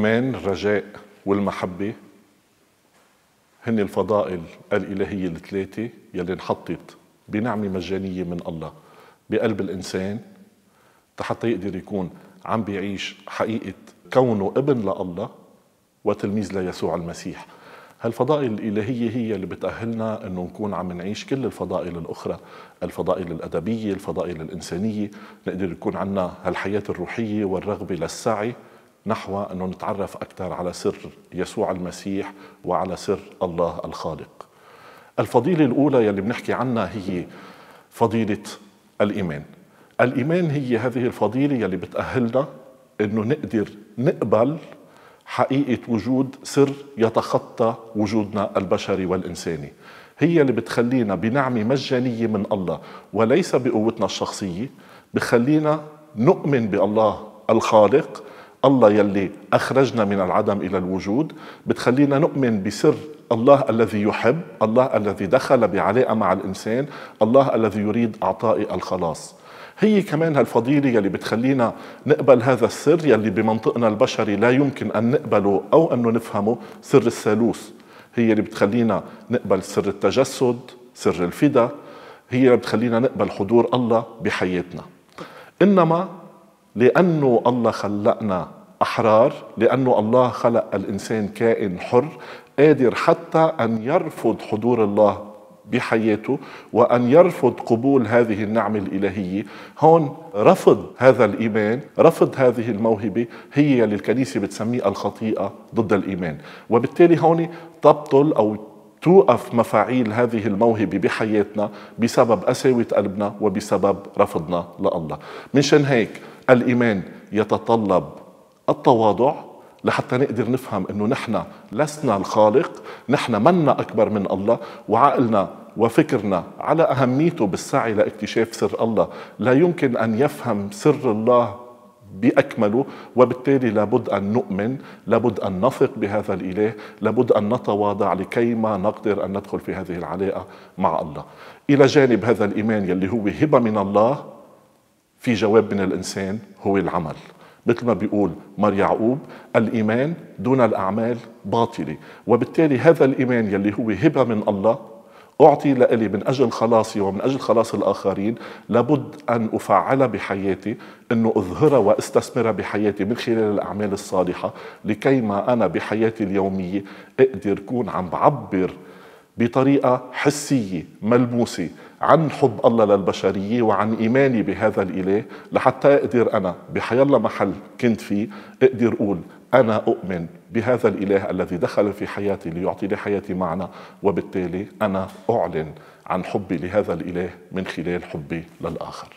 الإيمان الرجاء والمحبة هن الفضائل الإلهية الثلاثة يلي انحطت بنعمة مجانية من الله بقلب الإنسان حتى يقدر يكون عم بيعيش حقيقة كونه ابن لله وتلميذ ليسوع المسيح هالفضائل الإلهية هي اللي بتأهلنا أنه نكون عم نعيش كل الفضائل الأخرى الفضائل الأدبية الفضائل الإنسانية نقدر يكون عنا هالحياة الروحية والرغبة للسعي نحو أنه نتعرف أكثر على سر يسوع المسيح وعلى سر الله الخالق الفضيلة الأولى يلي بنحكي عنها هي فضيلة الإيمان الإيمان هي هذه الفضيلة يلي بتأهلنا أنه نقدر نقبل حقيقة وجود سر يتخطى وجودنا البشري والإنساني هي اللي بتخلينا بنعمة مجانية من الله وليس بقوتنا الشخصية بخلينا نؤمن بالله الخالق الله يلي أخرجنا من العدم إلى الوجود بتخلينا نؤمن بسر الله الذي يحب الله الذي دخل بعلاقة مع الإنسان الله الذي يريد أعطائي الخلاص هي كمان هالفضيلة يلي بتخلينا نقبل هذا السر يلي بمنطقنا البشري لا يمكن أن نقبله أو أنه نفهمه سر الثالوث هي اللي بتخلينا نقبل سر التجسد سر الفدا هي اللي بتخلينا نقبل حضور الله بحياتنا إنما لأنه الله خلقنا أحرار لأنه الله خلق الإنسان كائن حر قادر حتى أن يرفض حضور الله بحياته وأن يرفض قبول هذه النعمة الإلهية هون رفض هذا الإيمان رفض هذه الموهبة هي اللي الكنيسة بتسميها الخطيئة ضد الإيمان وبالتالي هون تبطل أو توقف مفاعيل هذه الموهبة بحياتنا بسبب قساوة قلبنا وبسبب رفضنا لله منشان هيك الإيمان يتطلب التواضع لحتى نقدر نفهم انه نحن لسنا الخالق نحن منا اكبر من الله وعقلنا وفكرنا على اهميته بالسعي لاكتشاف سر الله لا يمكن ان يفهم سر الله بأكمله وبالتالي لابد أن نؤمن لابد أن نثق بهذا الإله لابد أن نتواضع لكي ما نقدر أن ندخل في هذه العلاقة مع الله إلى جانب هذا الإيمان يلي هو هبة من الله في جواب من الإنسان هو العمل مثل ما بيقول مار يعقوب الإيمان دون الأعمال باطلة وبالتالي هذا الإيمان يلي هو هبة من الله أعطي لإلي من أجل خلاصي ومن أجل خلاص الآخرين لابد أن أفعلها بحياتي أنه أظهرها وأستثمرها بحياتي من خلال الأعمال الصالحة لكي ما أنا بحياتي اليومية أقدر أكون عم بعبر بطريقه حسيه ملموسه عن حب الله للبشريه وعن ايماني بهذا الاله لحتى اقدر انا بحيالله محل كنت فيه اقدر اقول انا اؤمن بهذا الاله الذي دخل في حياتي ليعطي لي حياتي معنى وبالتالي انا اعلن عن حبي لهذا الاله من خلال حبي للاخر.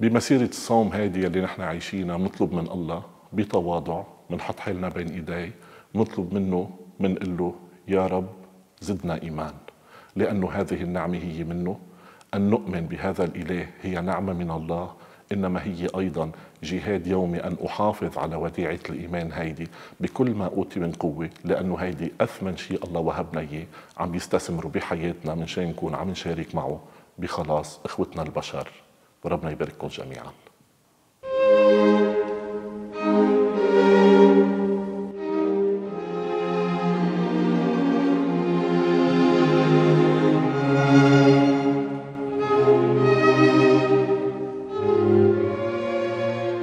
بمسيره الصوم هذه اللي نحن عايشينها بنطلب من الله بتواضع بنحط حالنا بين ايديه بنطلب منه بنقول له يا رب زدنا ايمان لأن هذه النعمة هي منه أن نؤمن بهذا الإله هي نعمة من الله إنما هي أيضا جهاد يومي أن أحافظ على وديعة الإيمان هيدي بكل ما أوتي من قوة لأنه هيدي أثمن شيء الله وهبنا إياه عم يستثمر بحياتنا من شان نكون عم نشارك معه بخلاص إخوتنا البشر وربنا يبارككم جميعاً